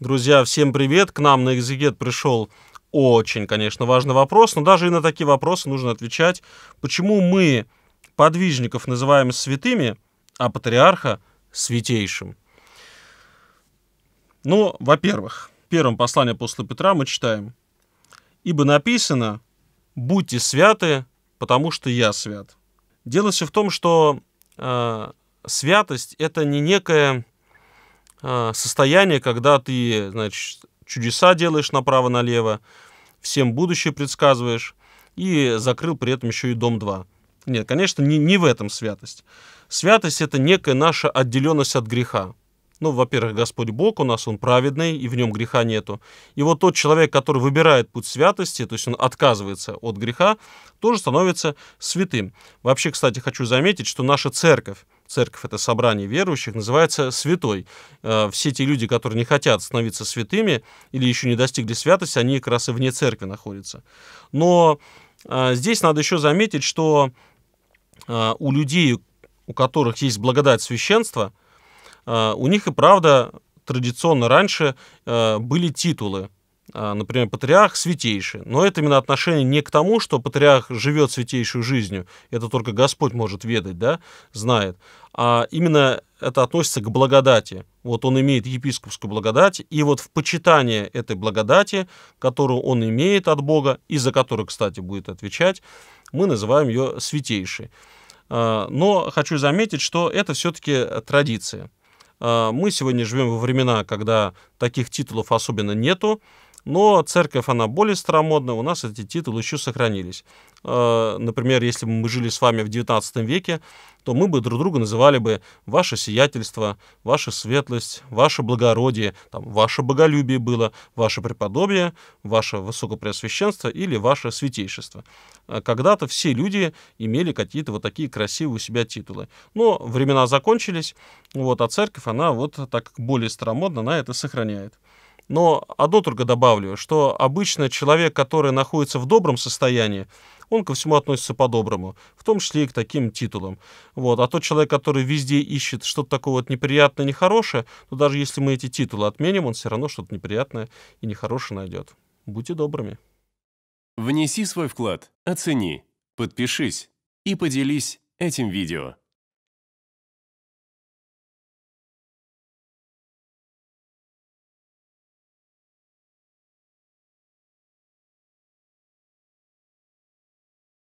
Друзья, всем привет! К нам на экзегет пришел очень, конечно, важный вопрос, но даже и на такие вопросы нужно отвечать. Почему мы подвижников называем святыми, а патриарха святейшим? Ну, во-первых, в первом послании апостола Петра мы читаем, «Ибо написано, будьте святы, потому что я свят». Дело все в том, что э, святость — это не некая а, состояние, когда ты, значит, чудеса делаешь направо-налево, всем будущее предсказываешь и закрыл при этом еще и Дом-2. Нет, конечно, не, не в этом святость. Святость — это некая наша отделенность от греха. Ну, во-первых, Господь Бог у нас, Он праведный, и в Нем греха нету. И вот тот человек, который выбирает путь святости, то есть он отказывается от греха, тоже становится святым. Вообще, кстати, хочу заметить, что наша церковь, церковь — это собрание верующих, называется святой. Э, все те люди, которые не хотят становиться святыми или еще не достигли святости, они как раз и вне церкви находятся. Но э, здесь надо еще заметить, что э, у людей, у которых есть благодать священства, у них и правда традиционно раньше были титулы — а, например, патриарх святейший. Но это именно отношение не к тому, что патриарх живет святейшую жизнью, это только Господь может ведать, да, знает, а именно это относится к благодати. Вот он имеет епископскую благодать, и вот в почитание этой благодати, которую он имеет от Бога, и за которую, кстати, будет отвечать, мы называем ее святейшей. А, но хочу заметить, что это все-таки традиция. А, мы сегодня живем во времена, когда таких титулов особенно нету, но церковь, она более старомодная, у нас эти титулы еще сохранились. Э, например, если бы мы жили с вами в 19 веке, то мы бы друг друга называли бы «ваше сиятельство», «ваша светлость», «ваше благородие», там, «ваше боголюбие» было, «ваше преподобие», «ваше высокопреосвященство» или «ваше святейшество». Э, когда-то все люди имели какие-то вот такие красивые у себя титулы. Но времена закончились, вот, а церковь, она вот так более старомодно, она это сохраняет. Но одно только добавлю, что обычно человек, который находится в добром состоянии, он ко всему относится по-доброму, в том числе и к таким титулам. Вот. А тот человек, который везде ищет что-то такое вот неприятное, нехорошее, то даже если мы эти титулы отменим, он все равно что-то неприятное и нехорошее найдет. Будьте добрыми. Внеси свой вклад, оцени, подпишись и поделись этим видео.